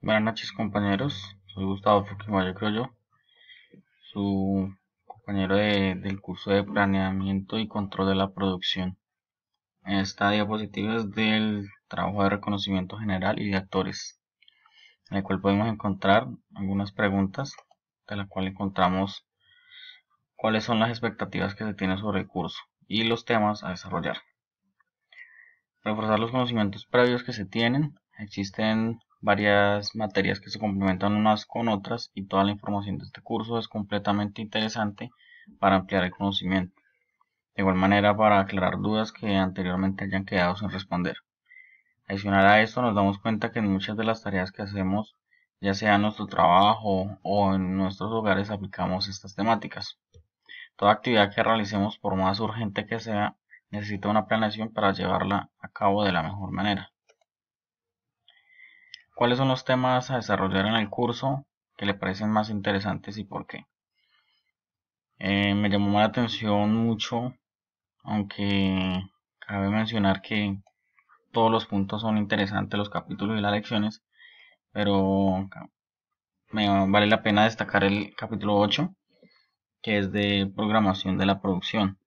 Buenas noches compañeros, soy Gustavo creo yo, su compañero del curso de planeamiento y control de la producción. Esta diapositiva es del trabajo de reconocimiento general y de actores, en el cual podemos encontrar algunas preguntas, de la cual encontramos cuáles son las expectativas que se tienen sobre el curso y los temas a desarrollar. Reforzar los conocimientos previos que se tienen. Existen varias materias que se complementan unas con otras y toda la información de este curso es completamente interesante para ampliar el conocimiento. De igual manera para aclarar dudas que anteriormente hayan quedado sin responder. Adicional a esto nos damos cuenta que en muchas de las tareas que hacemos, ya sea en nuestro trabajo o en nuestros hogares, aplicamos estas temáticas. Toda actividad que realicemos, por más urgente que sea, necesita una planeación para llevarla a cabo de la mejor manera cuáles son los temas a desarrollar en el curso que le parecen más interesantes y por qué. Eh, me llamó la atención mucho, aunque cabe mencionar que todos los puntos son interesantes, los capítulos y las lecciones, pero me vale la pena destacar el capítulo 8, que es de programación de la producción.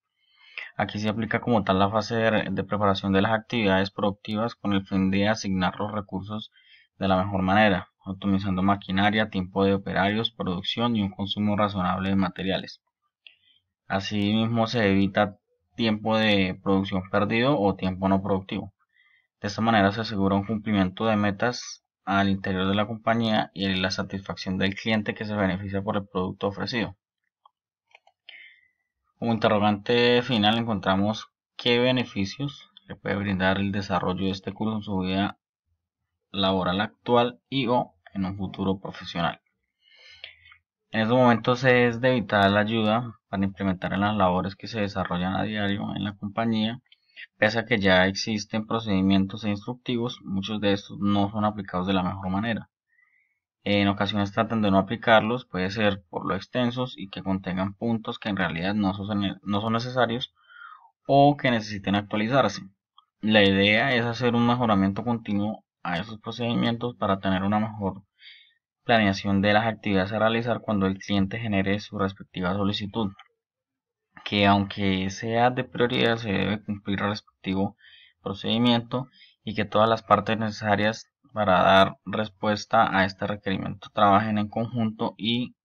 Aquí se aplica como tal la fase de preparación de las actividades productivas con el fin de asignar los recursos de la mejor manera, optimizando maquinaria, tiempo de operarios, producción y un consumo razonable de materiales. Asimismo se evita tiempo de producción perdido o tiempo no productivo. De esta manera se asegura un cumplimiento de metas al interior de la compañía y la satisfacción del cliente que se beneficia por el producto ofrecido. Como interrogante final encontramos qué beneficios le puede brindar el desarrollo de este curso en su vida laboral actual y o en un futuro profesional. En estos momentos es de vital ayuda para implementar en las labores que se desarrollan a diario en la compañía, pese a que ya existen procedimientos e instructivos, muchos de estos no son aplicados de la mejor manera. En ocasiones tratan de no aplicarlos, puede ser por lo extensos y que contengan puntos que en realidad no no son necesarios o que necesiten actualizarse. La idea es hacer un mejoramiento continuo a esos procedimientos para tener una mejor planeación de las actividades a realizar cuando el cliente genere su respectiva solicitud, que aunque sea de prioridad se debe cumplir el respectivo procedimiento y que todas las partes necesarias para dar respuesta a este requerimiento trabajen en conjunto y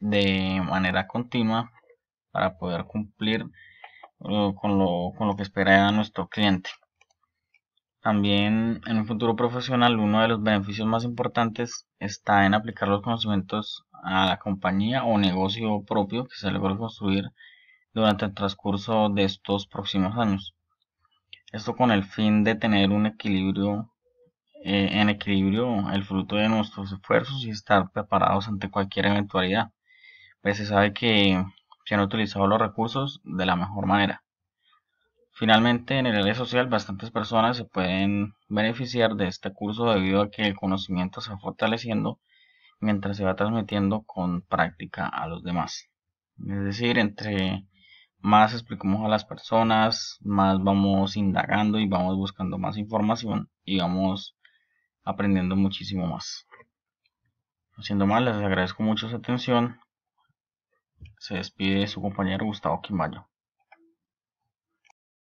de manera continua para poder cumplir eh, con lo, que espera nuestro cliente. También en un futuro profesional uno de los beneficios más importantes está en aplicar los conocimientos a la compañía o negocio propio que se logró construir durante el transcurso de estos próximos años. Esto con el fin de tener un equilibrio eh, en equilibrio el fruto de nuestros esfuerzos y estar preparados ante cualquier eventualidad. Pues se sabe que se han utilizado los recursos de la mejor manera. Finalmente, en el área social, bastantes personas se pueden beneficiar de este curso debido a que el conocimiento se va fortaleciendo mientras se va transmitiendo con práctica a los demás. Es decir, entre más explicamos a las personas, más vamos indagando y vamos buscando más información y vamos aprendiendo muchísimo más. Haciendo más, les agradezco mucho su atención. Se despide su compañero Gustavo Quimayo.